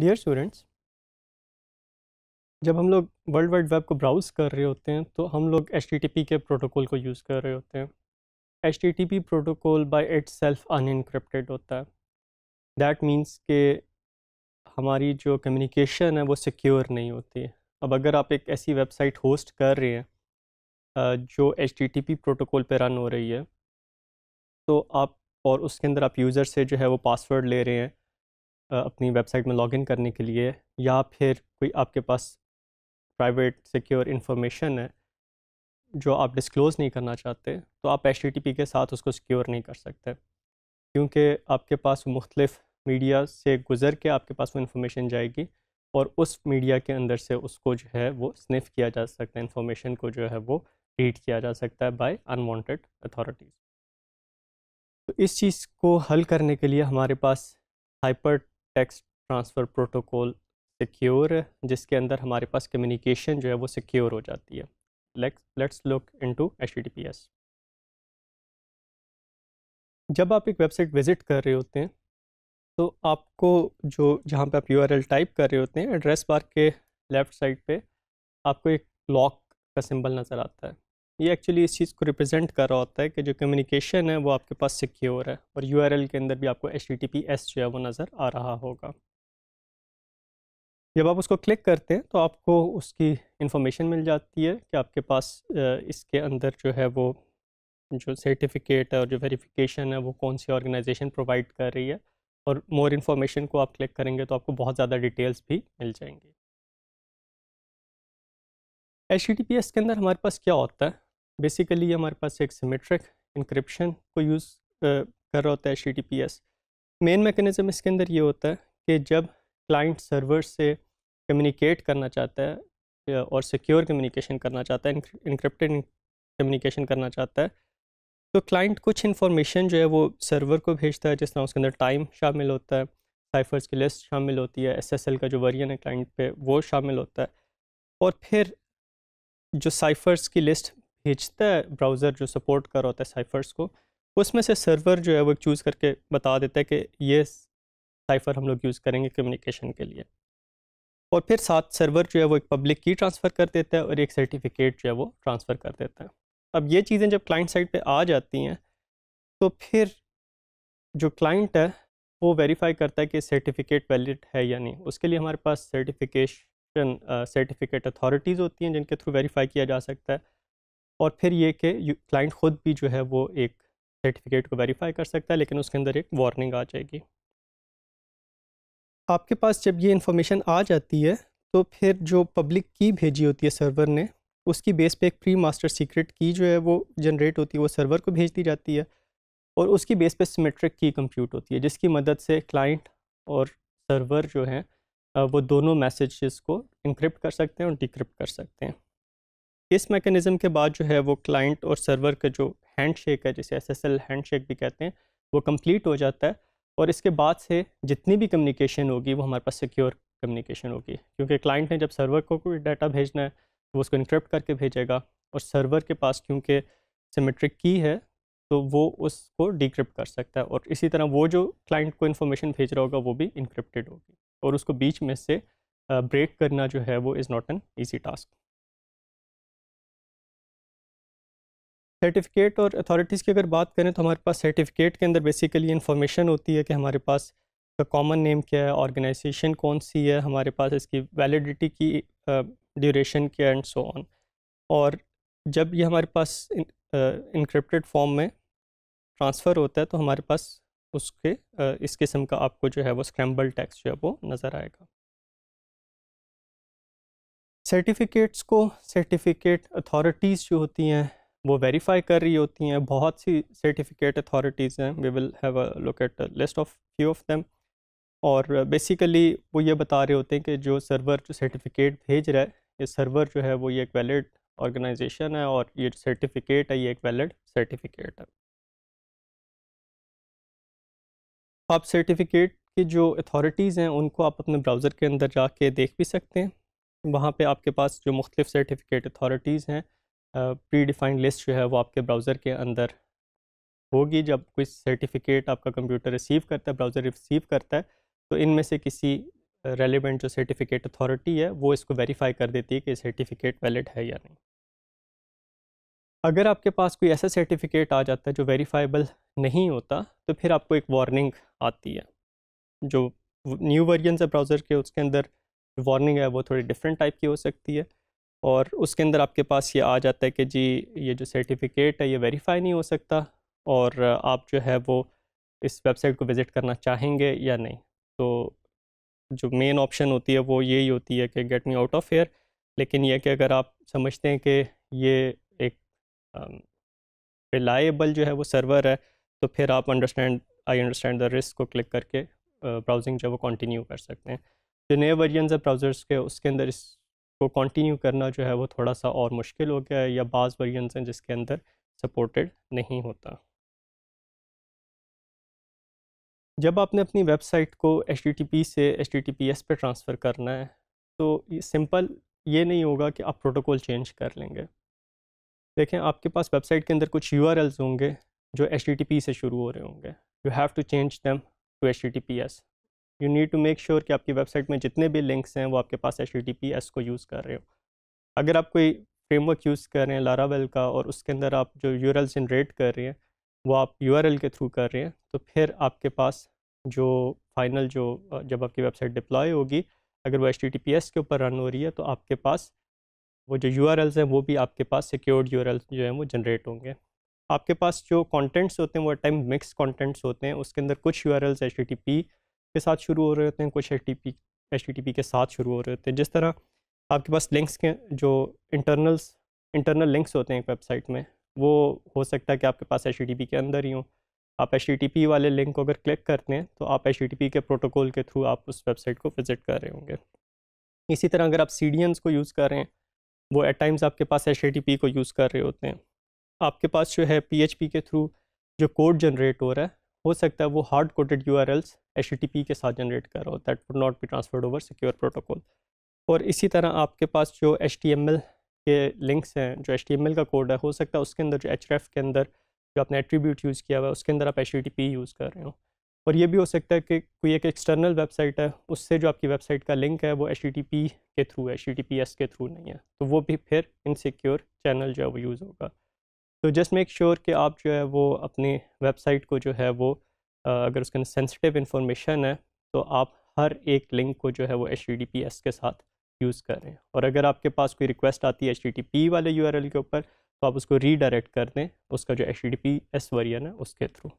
dear students जब हम लोग वर्ल्ड वाइड वेब को ब्राउज़ कर रहे होते हैं तो हम लोग एच के प्रोटोकॉल को यूज़ कर रहे होते हैं H protocol by itself unencrypted होता है दैट मीन्स के हमारी जो कम्युनिकेशन है वो सिक्योर नहीं होती है अब अगर आप एक ऐसी वेबसाइट होस्ट कर रहे हैं जो एच प्रोटोकॉल पर रन हो रही है तो आप और उसके अंदर आप यूज़र से जो है वो पासवर्ड ले रहे हैं अपनी वेबसाइट में लॉगिन करने के लिए या फिर कोई आपके पास प्राइवेट सिक्योर इन्फॉर्मेशन है जो आप डिस्क्लोज़ नहीं करना चाहते तो आप एच के साथ उसको सिक्योर नहीं कर सकते क्योंकि आपके पास मुख्तलिफ मीडिया से गुज़र के आपके पास वो इन्फॉर्मेशन जाएगी और उस मीडिया के अंदर से उसको जो है वो स्निफ किया जा सकता है इन्फॉर्मेशन को जो है वो रीड किया जा सकता है बाय अनवांटेड अथॉरिटीज़ तो इस चीज़ को हल करने के लिए हमारे पास hyper text transfer protocol secure जिसके अंदर हमारे पास कम्युनिकेशन जो है वो सिक्योर हो जाती है let's let's look into HTTPS जब आप एक वेबसाइट विज़िट कर रहे होते हैं तो आपको जो जहाँ पे आप यूआरएल टाइप कर रहे होते हैं एड्रेस बार के लेफ़्ट साइड पे आपको एक लॉक का सिंबल नज़र आता है ये एक्चुअली इस चीज़ को रिप्रेजेंट कर रहा होता है कि जो कम्युनिकेशन है वो आपके पास सिक्योर है और यू के अंदर भी आपको एच जो है वो नज़र आ रहा होगा जब आप उसको क्लिक करते हैं तो आपको उसकी इन्फॉर्मेशन मिल जाती है कि आपके पास इसके अंदर जो है वो जो सर्टिफिकेट है और जो वेरिफिकेशन है वो कौन सी ऑर्गेनाइजेशन प्रोवाइड कर रही है और मोर इन्फॉर्मेशन को आप क्लिक करेंगे तो आपको बहुत ज़्यादा डिटेल्स भी मिल जाएंगी एच के अंदर हमारे पास क्या होता है बेसिकली हमारे पास एक सिमेट्रिक इंक्रिप्शन को यूज़ कर रहा होता है C T P S main mechanism इसके अंदर ये होता है कि जब क्लाइंट सर्वर से कम्युनिकेट करना चाहता है और सिक्योर कम्युनिकेशन करना चाहता है इंक्रिप्टेड कम्युनिकेशन करना चाहता है तो क्लाइंट कुछ इंफॉर्मेशन जो है वो सर्वर को भेजता है जिस तरह उसके अंदर टाइम शामिल होता है साइफर्स की लिस्ट शामिल होती है एसएसएल का जो वर्जन है क्लाइंट पे वो शामिल होता है और फिर जो साइफर्स की लिस्ट भेजता है ब्राउज़र जो सपोर्ट कर रहा होता है साइफ़र्स को उसमें से सर्वर जो है वो चूज़ करके बता देता है कि ये साइफ़र हम लोग यूज़ करेंगे कम्युनिकेशन के लिए और फिर साथ सर्वर जो है वो एक पब्लिक की ट्रांसफ़र कर देता है और एक सर्टिफिकेट जो है वो ट्रांसफ़र कर देता है अब ये चीज़ें जब क्लाइंट साइड पर आ जाती हैं तो फिर जो क्लाइंट है वो वेरीफाई करता है कि सर्टिफिकेट वैलिड है या नहीं उसके लिए हमारे पास सर्टिफिकेशन सर्टिफिकेट अथॉरिटीज़ होती हैं जिनके थ्रू वेरीफाई किया जा सकता है और फिर ये कि क्लाइंट ख़ुद भी जो है वो एक सर्टिफिकेट को वेरीफाई कर सकता है लेकिन उसके अंदर एक वार्निंग आ जाएगी आपके पास जब ये इन्फॉर्मेशन आ जाती है तो फिर जो पब्लिक की भेजी होती है सर्वर ने उसकी बेस पे एक प्री मास्टर सीक्रेट की जो है वो जनरेट होती है वो सर्वर को भेज दी जाती है और उसकी बेस पे सिमेट्रिक की कंप्यूट होती है जिसकी मदद से क्लाइंट और सर्वर जो हैं वो दोनों मैसेजेस को इंक्रिप्ट कर सकते हैं और डिक्रिप्ट कर सकते हैं इस मैकेनिज़म के बाद जो है वो क्लाइंट और सर्वर का जो हैंड शेक है जिसे S S L hand shake भी कहते हैं वो कम्प्लीट हो जाता है और इसके बाद से जितनी भी कम्युनिकेशन होगी वो हमारे पास सिक्योर कम्युनिकेशन होगी क्योंकि क्लाइंट ने जब सर्वर को कोई डाटा भेजना है तो वो उसको इंक्रिप्ट करके भेजेगा और सर्वर के पास क्योंकि सिमेट्रिक की है तो वो उसको डिक्रिप्ट कर सकता है और इसी तरह वो जो क्लाइंट को इन्फॉर्मेशन भेज रहा होगा वो भी इंक्रिप्टेड होगी और उसको बीच में से ब्रेक करना जो है वो is not an easy task certificate और अथॉरिटीज़ की अगर बात करें तो हमारे पास सर्टिफिकेट के अंदर बेसिकली इन्फॉर्मेशन होती है कि हमारे पास का कॉमन नेम क्या है ऑर्गेनाइजेशन कौन सी है हमारे पास इसकी वैलिडिटी की ड्यूरेशन uh, क्या एंड सो ऑन और जब ये हमारे पास इनक्रिप्टेड uh, फॉर्म में ट्रांसफ़र होता है तो हमारे पास उसके uh, इस किस्म का आपको जो है वो स्क्रैम्बल टैक्स जो है वो नज़र आएगा सर्टिफिकेट्स को सर्टिफिकेट अथॉरिटीज़ जो होती हैं वो वेरीफाई कर रही होती हैं बहुत सी सर्टिफिकेट अथॉरिटीज़ हैं we will have a look at list of few of them और बेसिकली वो ये बता रहे होते हैं कि जो सर्वर जो सर्टिफिकेट भेज रहा है ये सर्वर जो है वो ये एक वैलिड ऑर्गेनाइजेशन है और ये सर्टिफिकेट है ये एक वैलिड सर्टिफिकेट है आप सर्टिफिकेट की जो अथॉरिटीज़ हैं उनको आप अपने ब्राउज़र के अंदर जाके देख भी सकते हैं वहाँ पे आपके पास जो मुख्तलिफ सर्टिफिकेट अथॉरिटीज़ हैं प्री डिफाइंड लिस्ट जो है वो आपके ब्राउज़र के अंदर होगी जब कोई सर्टिफिकेट आपका कंप्यूटर रिसीव करता है ब्राउज़र रिसीव करता है तो इनमें से किसी रेलिवेंट जो सर्टिफिकेट अथॉरिटी है वो इसको वेरीफाई कर देती है कि सर्टिफिकेट वैलिड है या नहीं अगर आपके पास कोई ऐसा सर्टिफिकेट आ जाता है जो वेरीफाइबल नहीं होता तो फिर आपको एक वार्निंग आती है जो न्यू वर्जन है ब्राउज़र के उसके अंदर वार्निंग है वो थोड़ी डिफरेंट टाइप की हो सकती है और उसके अंदर आपके पास ये आ जाता है कि जी ये जो सर्टिफिकेट है ये वेरीफाई नहीं हो सकता और आप जो है वो इस वेबसाइट को विज़िट करना चाहेंगे या नहीं तो जो मेन ऑप्शन होती है वो यही होती है कि get me out of here लेकिन यह कि अगर आप समझते हैं कि ये एक रिलायबल जो है वो सर्वर है तो फिर आप understand I understand the risk को क्लिक करके ब्राउजिंग जो है वो कंटिन्यू कर सकते हैं जो नए वर्जनस है ब्राउज़र्स के उसके अंदर इस को कंटिन्यू करना जो है वो थोड़ा सा और मुश्किल हो गया है या बाज़ वेरियंट्स हैं जिसके अंदर सपोर्टेड नहीं होता जब आपने अपनी वेबसाइट को एच से एच पे ट्रांसफ़र करना है तो सिंपल ये नहीं होगा कि आप प्रोटोकॉल चेंज कर लेंगे देखें आपके पास वेबसाइट के अंदर कुछ यू होंगे जो एच से शुरू हो रहे होंगे you have to change them to H you need to make sure कि आपकी वेबसाइट में जितने भी लिंक्स हैं वो आपके पास एच टी एस को यूज़ कर रहे हो अगर आप कोई फ्रेमवर्क यूज़ कर रहे हैं लारावेल का और उसके अंदर आप जो यू जनरेट कर रहे हैं वो आप यू के थ्रू कर रहे हैं तो फिर आपके पास जो फाइनल जो जब आपकी वेबसाइट डिप्लॉय होगी अगर वो एच के ऊपर रन हो रही है तो आपके पास वो जो यू हैं वो भी आपके पास सिक्योर्ड यू जो हैं वो जनरेट होंगे आपके पास जो कंटेंट्स होते हैं वो टाइम मिक्स कंटेंट्स होते हैं उसके अंदर कुछ यू आर एल्स के साथ शुरू हो रहे होते हैं कुछ एच टी पी के साथ शुरू हो रहे होते हैं जिस तरह आपके पास लिंक्स के जो इंटरनल्स इंटरनल लिंक्स होते हैं एक वेबसाइट में वो हो सकता है कि आपके पास एच के अंदर ही हों आप एच वाले लिंक को अगर क्लिक करते हैं तो आप एच के प्रोटोकॉल के थ्रू आप उस वेबसाइट को विज़िट कर रहे होंगे इसी तरह अगर आप सी को यूज़ कर रहे हैं वो एट टाइम्स आपके पास एच को यूज़ कर रहे होते हैं आपके पास जो है पी के थ्रू जो कोड जनरेट हो रहा है हो सकता है वो hard coded U R Ls H T P के साथ जनरेट कर रहा हो that would not be transferred over secure protocol और इसी तरह आपके पास जो एच टी एम एल के लिंक्स हैं जो एच टी एम एल का कोड है हो सकता है उसके अंदर जो एच एफ के अंदर जो आपने एट्रीब्यूट यूज़ किया हुआ है उसके अंदर आप एच टी पी यूज़ कर रहे हो और ये भी हो सकता है कि कोई एक एक्सटर्नल वेबसाइट है उससे जो आपकी वेबसाइट का लिंक है वो एच टी पी के थ्रू है एच टी पी एस के थ्रू नहीं है तो वो भी फिर इनसिक्योर चैनल जो है वो यूज़ होगा तो जस्ट मेक श्योर कि आप जो है वो अपनी वेबसाइट को जो है वो अगर उसके अंदर सेंसिटिव इन्फॉर्मेशन है तो आप हर एक लिंक को जो है वो एच के साथ यूज़ कर रहे हैं और अगर आपके पास कोई रिक्वेस्ट आती है एच वाले यू के ऊपर तो आप उसको रीडायरेक्ट कर दें उसका जो H D P S version है उसके थ्रू